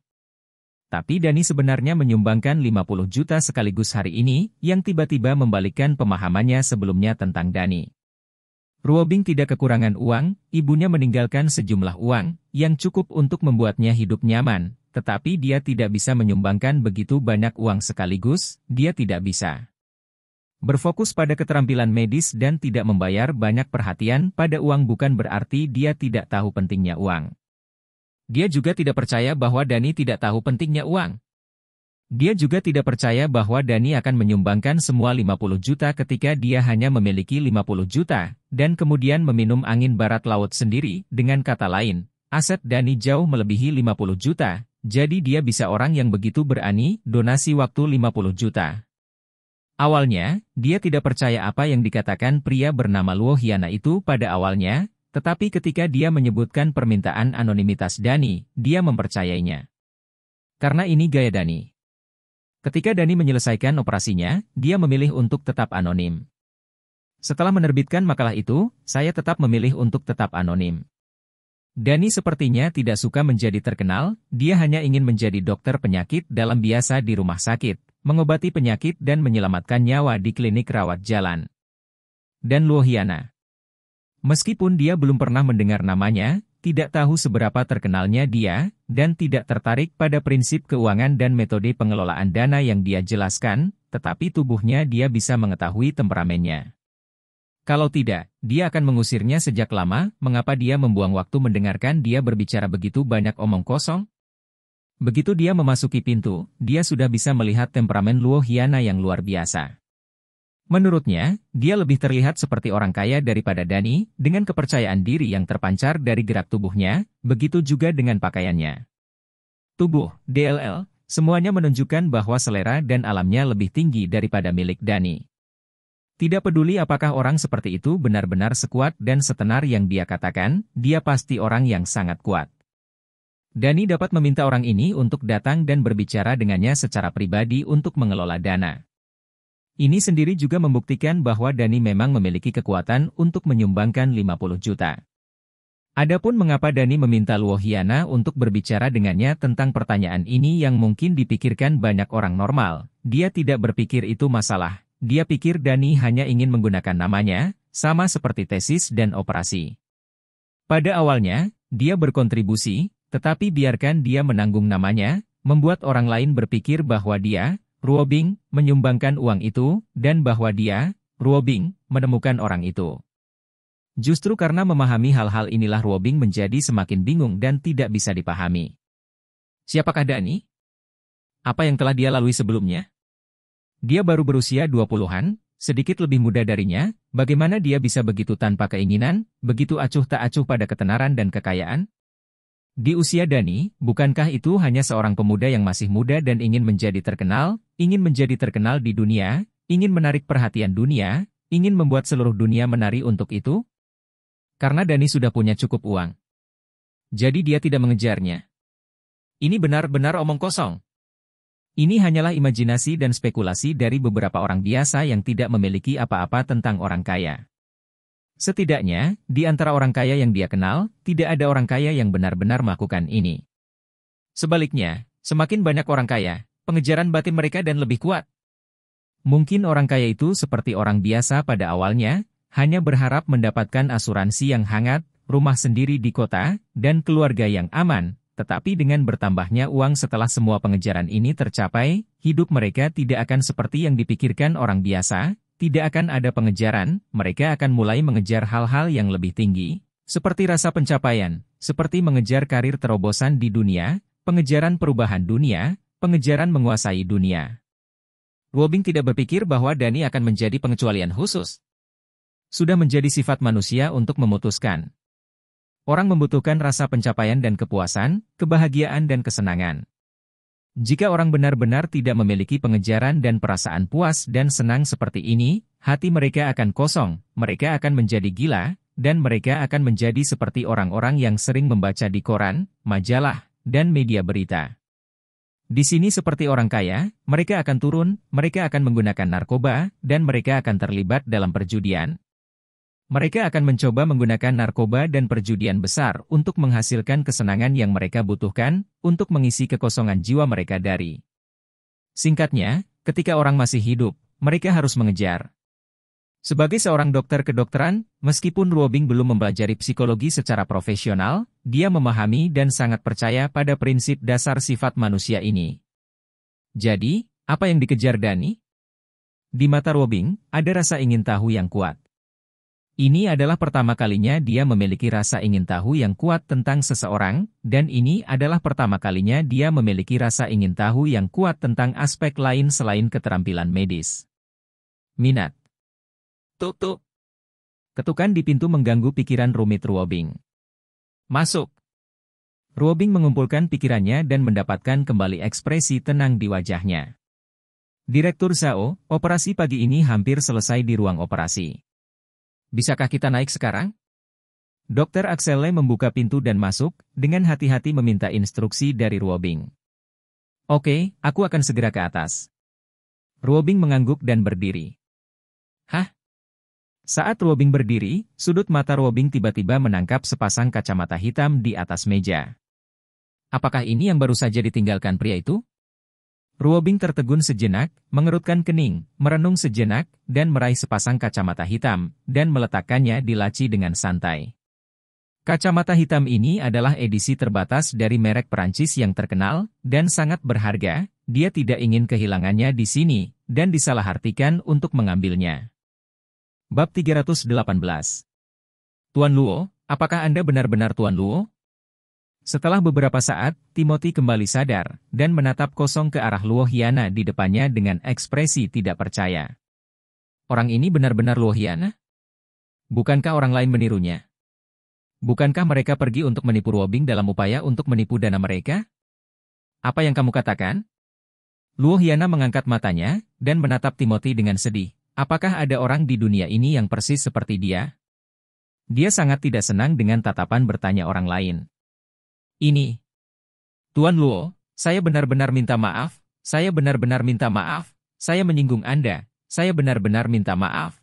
Tapi Dani sebenarnya menyumbangkan 50 juta sekaligus hari ini, yang tiba-tiba membalikkan pemahamannya sebelumnya tentang Dani. Ruobing tidak kekurangan uang, ibunya meninggalkan sejumlah uang, yang cukup untuk membuatnya hidup nyaman, tetapi dia tidak bisa menyumbangkan begitu banyak uang sekaligus, dia tidak bisa. Berfokus pada keterampilan medis dan tidak membayar banyak perhatian pada uang bukan berarti dia tidak tahu pentingnya uang. Dia juga tidak percaya bahwa Dani tidak tahu pentingnya uang. Dia juga tidak percaya bahwa Dani akan menyumbangkan semua 50 juta ketika dia hanya memiliki 50 juta, dan kemudian meminum angin barat laut sendiri. Dengan kata lain, aset Dani jauh melebihi 50 juta, jadi dia bisa orang yang begitu berani donasi waktu 50 juta. Awalnya, dia tidak percaya apa yang dikatakan pria bernama Luo Hiana itu pada awalnya, tetapi ketika dia menyebutkan permintaan anonimitas Dani, dia mempercayainya. Karena ini gaya Dani. Ketika Dani menyelesaikan operasinya, dia memilih untuk tetap anonim. Setelah menerbitkan makalah itu, saya tetap memilih untuk tetap anonim. Dani sepertinya tidak suka menjadi terkenal, dia hanya ingin menjadi dokter penyakit dalam biasa di rumah sakit, mengobati penyakit dan menyelamatkan nyawa di klinik rawat jalan. Dan Luohiana. Meskipun dia belum pernah mendengar namanya, tidak tahu seberapa terkenalnya dia, dan tidak tertarik pada prinsip keuangan dan metode pengelolaan dana yang dia jelaskan, tetapi tubuhnya dia bisa mengetahui temperamennya. Kalau tidak, dia akan mengusirnya sejak lama, mengapa dia membuang waktu mendengarkan dia berbicara begitu banyak omong kosong? Begitu dia memasuki pintu, dia sudah bisa melihat temperamen Luo Hiana yang luar biasa. Menurutnya, dia lebih terlihat seperti orang kaya daripada Dani, dengan kepercayaan diri yang terpancar dari gerak tubuhnya, begitu juga dengan pakaiannya. Tubuh, DLL, semuanya menunjukkan bahwa selera dan alamnya lebih tinggi daripada milik Dani. Tidak peduli apakah orang seperti itu benar-benar sekuat dan setenar yang dia katakan, dia pasti orang yang sangat kuat. Dani dapat meminta orang ini untuk datang dan berbicara dengannya secara pribadi untuk mengelola dana. Ini sendiri juga membuktikan bahwa Dani memang memiliki kekuatan untuk menyumbangkan 50 juta. Adapun mengapa Dani meminta Luohiana untuk berbicara dengannya tentang pertanyaan ini yang mungkin dipikirkan banyak orang normal, dia tidak berpikir itu masalah, dia pikir Dani hanya ingin menggunakan namanya, sama seperti tesis dan operasi. Pada awalnya, dia berkontribusi, tetapi biarkan dia menanggung namanya, membuat orang lain berpikir bahwa dia, Ruobing, menyumbangkan uang itu, dan bahwa dia, Ruobing, menemukan orang itu. Justru karena memahami hal-hal inilah Ruobing menjadi semakin bingung dan tidak bisa dipahami. Siapakah Dani? Apa yang telah dia lalui sebelumnya? Dia baru berusia 20-an, sedikit lebih muda darinya, bagaimana dia bisa begitu tanpa keinginan, begitu acuh tak acuh pada ketenaran dan kekayaan? Di usia Dani, bukankah itu hanya seorang pemuda yang masih muda dan ingin menjadi terkenal, ingin menjadi terkenal di dunia, ingin menarik perhatian dunia, ingin membuat seluruh dunia menari untuk itu? Karena Dani sudah punya cukup uang. Jadi dia tidak mengejarnya. Ini benar-benar omong kosong. Ini hanyalah imajinasi dan spekulasi dari beberapa orang biasa yang tidak memiliki apa-apa tentang orang kaya. Setidaknya, di antara orang kaya yang dia kenal, tidak ada orang kaya yang benar-benar melakukan ini. Sebaliknya, semakin banyak orang kaya, pengejaran batin mereka dan lebih kuat. Mungkin orang kaya itu seperti orang biasa pada awalnya, hanya berharap mendapatkan asuransi yang hangat, rumah sendiri di kota, dan keluarga yang aman, tetapi dengan bertambahnya uang setelah semua pengejaran ini tercapai, hidup mereka tidak akan seperti yang dipikirkan orang biasa, tidak akan ada pengejaran, mereka akan mulai mengejar hal-hal yang lebih tinggi, seperti rasa pencapaian, seperti mengejar karir terobosan di dunia, pengejaran perubahan dunia, pengejaran menguasai dunia. Wobing tidak berpikir bahwa Dani akan menjadi pengecualian khusus. Sudah menjadi sifat manusia untuk memutuskan. Orang membutuhkan rasa pencapaian dan kepuasan, kebahagiaan dan kesenangan. Jika orang benar-benar tidak memiliki pengejaran dan perasaan puas dan senang seperti ini, hati mereka akan kosong, mereka akan menjadi gila, dan mereka akan menjadi seperti orang-orang yang sering membaca di koran, majalah, dan media berita. Di sini seperti orang kaya, mereka akan turun, mereka akan menggunakan narkoba, dan mereka akan terlibat dalam perjudian, mereka akan mencoba menggunakan narkoba dan perjudian besar untuk menghasilkan kesenangan yang mereka butuhkan untuk mengisi kekosongan jiwa mereka dari. Singkatnya, ketika orang masih hidup, mereka harus mengejar. Sebagai seorang dokter kedokteran, meskipun Robing belum mempelajari psikologi secara profesional, dia memahami dan sangat percaya pada prinsip dasar sifat manusia ini. Jadi, apa yang dikejar Dani? Di mata Robing, ada rasa ingin tahu yang kuat. Ini adalah pertama kalinya dia memiliki rasa ingin tahu yang kuat tentang seseorang, dan ini adalah pertama kalinya dia memiliki rasa ingin tahu yang kuat tentang aspek lain selain keterampilan medis. Minat Tutup Ketukan di pintu mengganggu pikiran rumit Ruobing. Masuk Ruobing mengumpulkan pikirannya dan mendapatkan kembali ekspresi tenang di wajahnya. Direktur Zhao, operasi pagi ini hampir selesai di ruang operasi. Bisakah kita naik sekarang? Dokter Axelle membuka pintu dan masuk, dengan hati-hati meminta instruksi dari Ruobing. Oke, aku akan segera ke atas. Ruobing mengangguk dan berdiri. Hah? Saat Ruobing berdiri, sudut mata Ruobing tiba-tiba menangkap sepasang kacamata hitam di atas meja. Apakah ini yang baru saja ditinggalkan pria itu? Ruobing tertegun sejenak, mengerutkan kening, merenung sejenak, dan meraih sepasang kacamata hitam, dan meletakkannya di laci dengan santai. Kacamata hitam ini adalah edisi terbatas dari merek Perancis yang terkenal, dan sangat berharga, dia tidak ingin kehilangannya di sini, dan disalahartikan untuk mengambilnya. Bab 318 Tuan Luo, apakah Anda benar-benar Tuan Luo? Setelah beberapa saat, Timothy kembali sadar, dan menatap kosong ke arah Luohiana di depannya dengan ekspresi tidak percaya. Orang ini benar-benar Luohiana? Bukankah orang lain menirunya? Bukankah mereka pergi untuk menipu Wobing dalam upaya untuk menipu dana mereka? Apa yang kamu katakan? Luohiana mengangkat matanya, dan menatap Timothy dengan sedih. Apakah ada orang di dunia ini yang persis seperti dia? Dia sangat tidak senang dengan tatapan bertanya orang lain ini. Tuan Luo, saya benar-benar minta maaf, saya benar-benar minta maaf, saya menyinggung Anda, saya benar-benar minta maaf.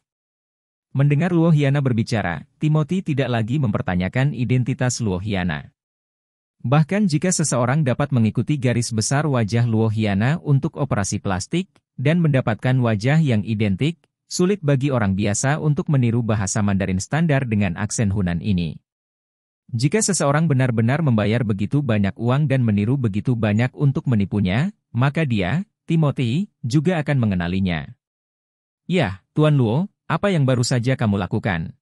Mendengar Luo Hiana berbicara, Timothy tidak lagi mempertanyakan identitas Luo Hiana. Bahkan jika seseorang dapat mengikuti garis besar wajah Luo Hiana untuk operasi plastik, dan mendapatkan wajah yang identik, sulit bagi orang biasa untuk meniru bahasa Mandarin standar dengan aksen Hunan ini. Jika seseorang benar-benar membayar begitu banyak uang dan meniru begitu banyak untuk menipunya, maka dia, Timothy, juga akan mengenalinya. Ya, Tuan Luo, apa yang baru saja kamu lakukan?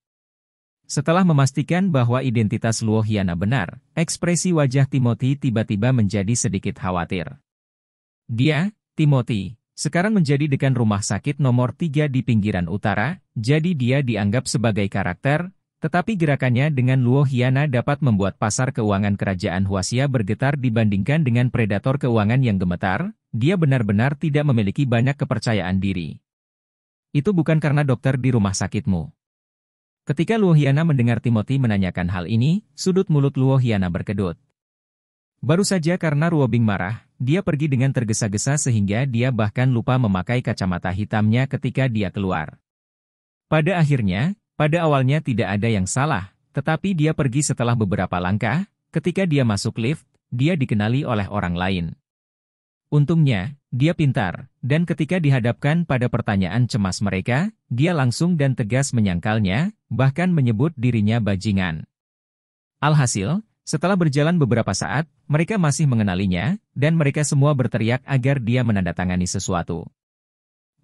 Setelah memastikan bahwa identitas Luo Hiana benar, ekspresi wajah Timothy tiba-tiba menjadi sedikit khawatir. Dia, Timothy, sekarang menjadi dekan rumah sakit nomor Tiga di pinggiran utara, jadi dia dianggap sebagai karakter, tetapi gerakannya dengan Luo Hiana dapat membuat pasar keuangan kerajaan Huasia bergetar dibandingkan dengan predator keuangan yang gemetar, dia benar-benar tidak memiliki banyak kepercayaan diri. Itu bukan karena dokter di rumah sakitmu. Ketika Luo Hiana mendengar Timothy menanyakan hal ini, sudut mulut Luo Hiana berkedut. Baru saja karena Ruo Bing marah, dia pergi dengan tergesa-gesa sehingga dia bahkan lupa memakai kacamata hitamnya ketika dia keluar. Pada akhirnya, pada awalnya tidak ada yang salah, tetapi dia pergi setelah beberapa langkah, ketika dia masuk lift, dia dikenali oleh orang lain. Untungnya, dia pintar, dan ketika dihadapkan pada pertanyaan cemas mereka, dia langsung dan tegas menyangkalnya, bahkan menyebut dirinya bajingan. Alhasil, setelah berjalan beberapa saat, mereka masih mengenalinya, dan mereka semua berteriak agar dia menandatangani sesuatu.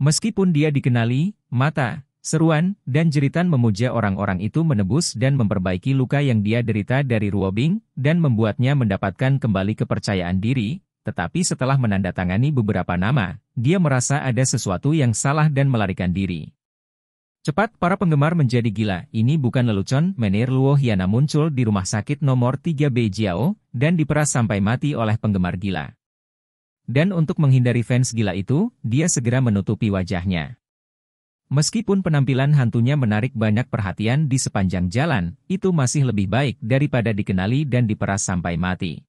Meskipun dia dikenali, mata, Seruan dan jeritan memuja orang-orang itu menebus dan memperbaiki luka yang dia derita dari Ruobing dan membuatnya mendapatkan kembali kepercayaan diri, tetapi setelah menandatangani beberapa nama, dia merasa ada sesuatu yang salah dan melarikan diri. Cepat para penggemar menjadi gila, ini bukan lelucon, Menir Luo Hiana muncul di rumah sakit nomor 3B Jiao, dan diperas sampai mati oleh penggemar gila. Dan untuk menghindari fans gila itu, dia segera menutupi wajahnya. Meskipun penampilan hantunya menarik banyak perhatian di sepanjang jalan, itu masih lebih baik daripada dikenali dan diperas sampai mati.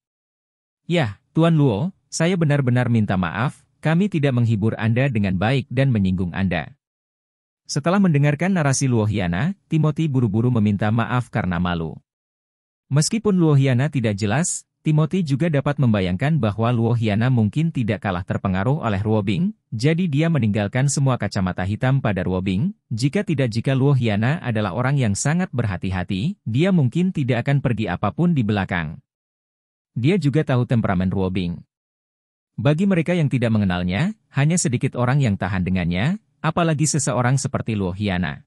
Yah, Tuan Luo, saya benar-benar minta maaf, kami tidak menghibur Anda dengan baik dan menyinggung Anda. Setelah mendengarkan narasi Luo Hiana, Timothy buru-buru meminta maaf karena malu. Meskipun Luo Hiana tidak jelas, Timothy juga dapat membayangkan bahwa Luo Hiana mungkin tidak kalah terpengaruh oleh Ruobing, jadi dia meninggalkan semua kacamata hitam pada Ruobing. Jika tidak jika Luo Hiana adalah orang yang sangat berhati-hati, dia mungkin tidak akan pergi apapun di belakang. Dia juga tahu temperamen Ruobing. Bagi mereka yang tidak mengenalnya, hanya sedikit orang yang tahan dengannya, apalagi seseorang seperti Luo Hiana.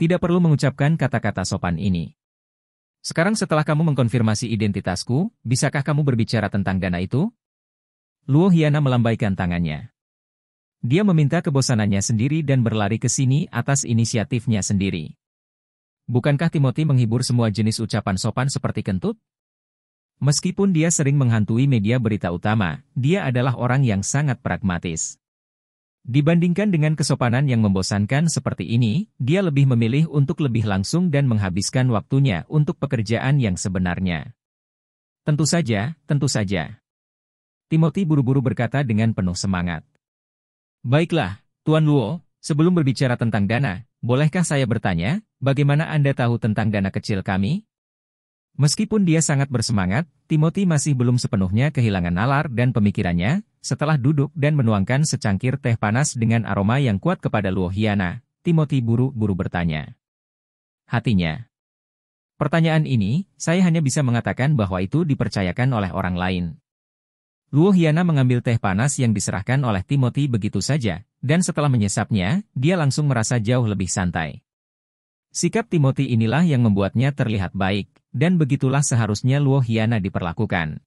Tidak perlu mengucapkan kata-kata sopan ini. Sekarang setelah kamu mengkonfirmasi identitasku, bisakah kamu berbicara tentang dana itu? Luo Hiana melambaikan tangannya. Dia meminta kebosanannya sendiri dan berlari ke sini atas inisiatifnya sendiri. Bukankah Timothy menghibur semua jenis ucapan sopan seperti kentut? Meskipun dia sering menghantui media berita utama, dia adalah orang yang sangat pragmatis. Dibandingkan dengan kesopanan yang membosankan seperti ini, dia lebih memilih untuk lebih langsung dan menghabiskan waktunya untuk pekerjaan yang sebenarnya. Tentu saja, tentu saja. Timothy buru-buru berkata dengan penuh semangat. Baiklah, Tuan Luo, sebelum berbicara tentang dana, bolehkah saya bertanya, bagaimana Anda tahu tentang dana kecil kami? Meskipun dia sangat bersemangat, Timothy masih belum sepenuhnya kehilangan nalar dan pemikirannya, setelah duduk dan menuangkan secangkir teh panas dengan aroma yang kuat kepada Luo Luohiana, Timothy buru-buru bertanya. Hatinya. Pertanyaan ini, saya hanya bisa mengatakan bahwa itu dipercayakan oleh orang lain. Luo Luohiana mengambil teh panas yang diserahkan oleh Timothy begitu saja, dan setelah menyesapnya, dia langsung merasa jauh lebih santai. Sikap Timothy inilah yang membuatnya terlihat baik, dan begitulah seharusnya Luo Hiana diperlakukan.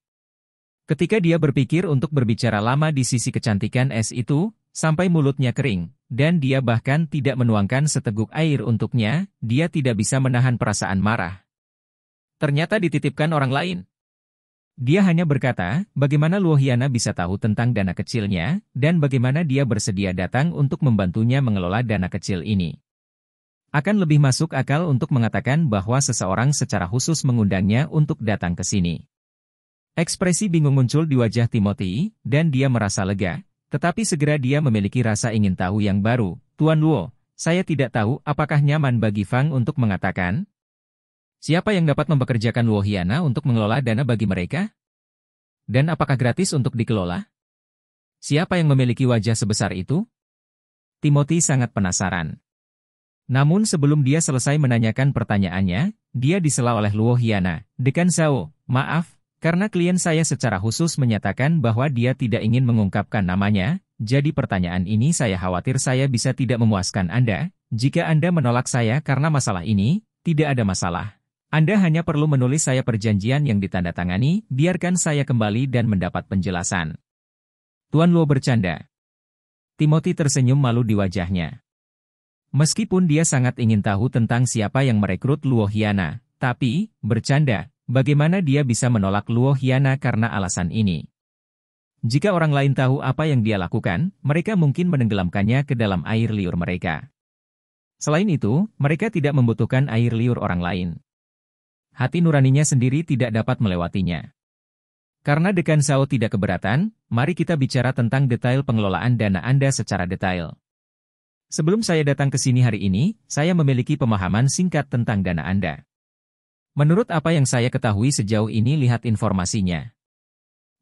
Ketika dia berpikir untuk berbicara lama di sisi kecantikan es itu, sampai mulutnya kering, dan dia bahkan tidak menuangkan seteguk air untuknya, dia tidak bisa menahan perasaan marah. Ternyata dititipkan orang lain. Dia hanya berkata, bagaimana Luohiana bisa tahu tentang dana kecilnya, dan bagaimana dia bersedia datang untuk membantunya mengelola dana kecil ini. Akan lebih masuk akal untuk mengatakan bahwa seseorang secara khusus mengundangnya untuk datang ke sini. Ekspresi bingung muncul di wajah Timothy, dan dia merasa lega. Tetapi segera dia memiliki rasa ingin tahu yang baru. Tuan Luo, saya tidak tahu apakah nyaman bagi Fang untuk mengatakan, Siapa yang dapat mempekerjakan Luo Hiana untuk mengelola dana bagi mereka? Dan apakah gratis untuk dikelola? Siapa yang memiliki wajah sebesar itu? Timothy sangat penasaran. Namun sebelum dia selesai menanyakan pertanyaannya, dia disela oleh Luo Hiana. Dekan Zhao, maaf, karena klien saya secara khusus menyatakan bahwa dia tidak ingin mengungkapkan namanya, jadi pertanyaan ini saya khawatir saya bisa tidak memuaskan Anda. Jika Anda menolak saya karena masalah ini, tidak ada masalah. Anda hanya perlu menulis saya perjanjian yang ditandatangani, biarkan saya kembali dan mendapat penjelasan. Tuan Luo bercanda. Timothy tersenyum malu di wajahnya. Meskipun dia sangat ingin tahu tentang siapa yang merekrut Luo Hiana, tapi, bercanda, Bagaimana dia bisa menolak Luo Hiana karena alasan ini? Jika orang lain tahu apa yang dia lakukan, mereka mungkin menenggelamkannya ke dalam air liur mereka. Selain itu, mereka tidak membutuhkan air liur orang lain. Hati nuraninya sendiri tidak dapat melewatinya. Karena Dekan Sao tidak keberatan, mari kita bicara tentang detail pengelolaan dana Anda secara detail. Sebelum saya datang ke sini hari ini, saya memiliki pemahaman singkat tentang dana Anda. Menurut apa yang saya ketahui sejauh ini lihat informasinya.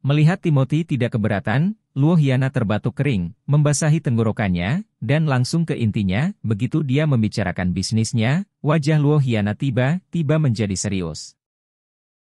Melihat Timothy tidak keberatan, Luo Hiana terbatuk kering, membasahi tenggorokannya, dan langsung ke intinya, begitu dia membicarakan bisnisnya, wajah Luo Hiana tiba-tiba menjadi serius.